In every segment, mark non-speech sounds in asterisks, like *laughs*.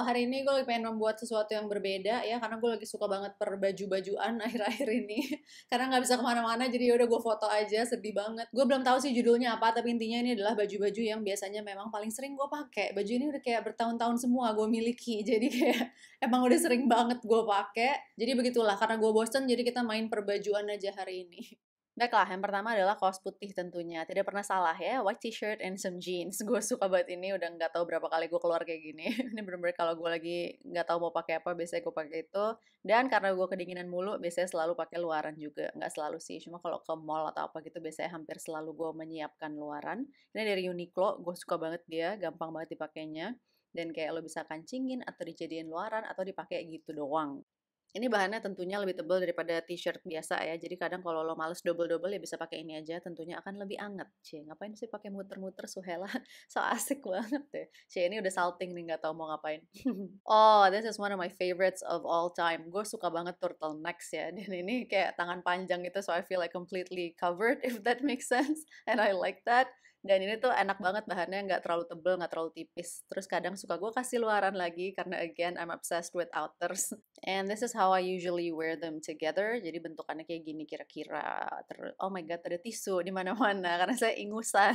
hari ini gue lagi pengen membuat sesuatu yang berbeda ya, karena gue lagi suka banget perbaju-bajuan *laughs* akhir-akhir ini. karena nggak bisa kemana-mana, jadi ya udah gue foto aja, sedih banget. Gue belum tahu sih judulnya apa, tapi intinya ini adalah baju-baju yang biasanya memang paling sering gue pakai. Baju ini udah kayak bertahun-tahun semua gue miliki, *laughs* jadi kayak emang udah sering banget gue pakai. Jadi begitulah, karena gue bosen, jadi kita main perbajuan aja hari ini. Baiklah, yang pertama adalah kaos putih tentunya. Tidak pernah salah ya, white t-shirt and some jeans. *laughs* Gue suka banget ini, udah nggak tahu berapa kali gue keluar kayak gini. *laughs* ini bener-bener kalau gue lagi nggak tahu mau pakai apa, biasanya gue pakai itu. Dan karena gue kedinginan mulu, biasanya selalu pakai luaran juga. Nggak selalu sih, cuma kalau ke mall atau apa gitu, biasanya hampir selalu gue menyiapkan luaran. Ini dari Uniqlo, gue suka banget dia, gampang banget dipakainya. Dan kayak lo bisa kancingin atau dijadiin luaran atau dipakai gitu doang. Ini bahannya tentunya lebih tebal daripada t-shirt biasa ya. Jadi kadang kalau lo males double-double ya bisa pakai ini aja. Tentunya akan lebih anget. Cie, ngapain sih pakai muter-muter Suhela? *laughs* So asik banget deh. Cie, ini udah salting nih nggak tau mau ngapain. *laughs* oh, this is one of my favorites of all time. Gue suka banget turtle ya. Dan ini kayak tangan panjang gitu. So I feel like completely covered *laughs* if that makes sense. And I like that dan ini tuh enak banget bahannya nggak terlalu tebel nggak terlalu tipis terus kadang suka gue kasih luaran lagi karena again I'm obsessed with outers and this is how I usually wear them together jadi bentukannya kayak gini kira-kira oh my god ada tisu di mana-mana *laughs* karena saya ingusan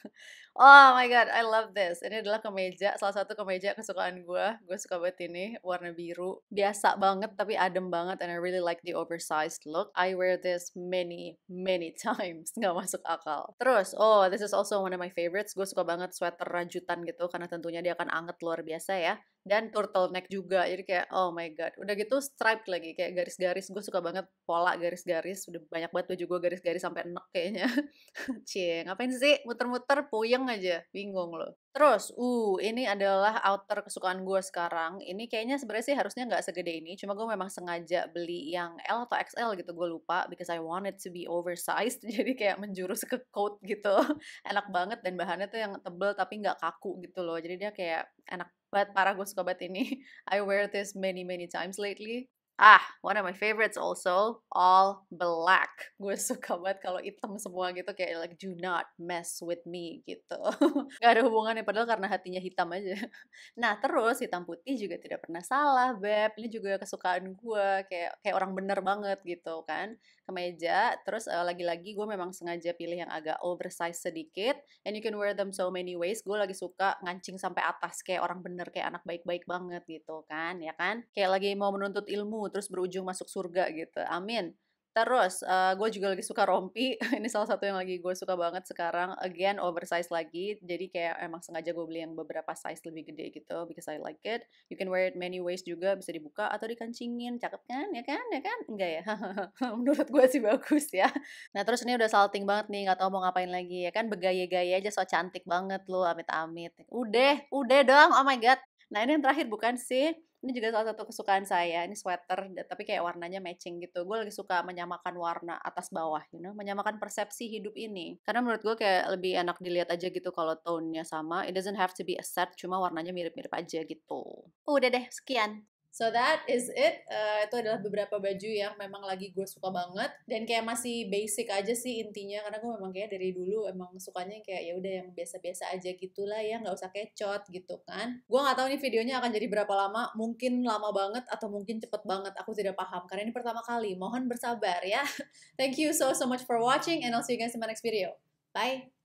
*laughs* oh my god I love this ini adalah kemeja salah satu kemeja kesukaan gue gue suka banget ini warna biru biasa banget tapi adem banget and I really like the oversized look I wear this many many *laughs* times nggak masuk akal terus oh this is also one of my favorites. Gue suka banget sweater rajutan gitu karena tentunya dia akan anget luar biasa ya. Dan turtleneck juga. Jadi kayak oh my god. Udah gitu striped lagi kayak garis-garis. Gue suka banget pola garis-garis. Udah banyak banget baju gue garis-garis sampai enek kayaknya. *laughs* Cie, ngapain sih muter-muter puyeng aja. Bingung loh. Terus, uh, ini adalah outer kesukaan gue sekarang. Ini kayaknya sebenarnya sih harusnya nggak segede ini. Cuma gue memang sengaja beli yang L atau XL gitu. Gue lupa, because I wanted to be oversized. *laughs* Jadi kayak menjurus ke coat gitu. *laughs* enak banget dan bahannya tuh yang tebel tapi nggak kaku gitu loh. Jadi dia kayak enak banget. Parah gue suka banget ini. *laughs* I wear this many many times lately. Ah, one of my favorites also, all black. *laughs* Gue suka banget kalau hitam semua gitu, kayak like do not mess with me gitu. *laughs* Gak ada hubungannya, padahal karena hatinya hitam aja. *laughs* Nah terus hitam putih juga tidak pernah salah, Beb. Ini juga kesukaan gue, kayak kayak orang bener banget gitu kan. Kemeja, terus uh, lagi-lagi gue memang sengaja pilih yang agak oversize sedikit. And you can wear them so many ways. Gue lagi suka ngancing sampai atas, kayak orang bener, kayak anak baik-baik banget gitu kan, ya kan. Kayak lagi mau menuntut ilmu terus berujung masuk surga gitu amin terus uh, eh, gue juga lagi suka rompi *laughs* ini salah satu yang lagi gue suka banget sekarang again oversize lagi jadi kayak emang sengaja gue beli yang beberapa size lebih gede gitu because I like it you can wear it many ways juga bisa dibuka atau dikancingin cakep kan ya kan ya kan enggak ya *laughs* menurut gue sih bagus ya nah terus ini udah salting banget nih nggak tau mau ngapain lagi ya kan begaya-gaya aja so cantik banget loh, amit-amit udah udah dong oh my god nah ini yang terakhir bukan sih ini juga salah satu kesukaan saya. Ini sweater, tapi kayak warnanya matching gitu. Gue lagi suka menyamakan warna atas bawah, you know, menyamakan persepsi hidup ini. Karena menurut gue kayak lebih enak dilihat aja gitu kalau tone-nya sama. It doesn't have to be a set, cuma warnanya mirip-mirip aja gitu. Udah deh, sekian. So that is it. Uh, itu adalah beberapa baju yang memang lagi gue suka banget dan kayak masih basic aja sih intinya karena gue memang kayak dari dulu emang sukanya kayak ya udah yang biasa-biasa aja gitulah ya nggak usah kecot gitu kan. Gue nggak tahu nih videonya akan jadi berapa lama. Mungkin lama banget atau mungkin cepet banget. Aku tidak paham karena ini pertama kali. Mohon bersabar ya. *laughs* Thank you so so much for watching and I'll see you guys in my next video. Bye.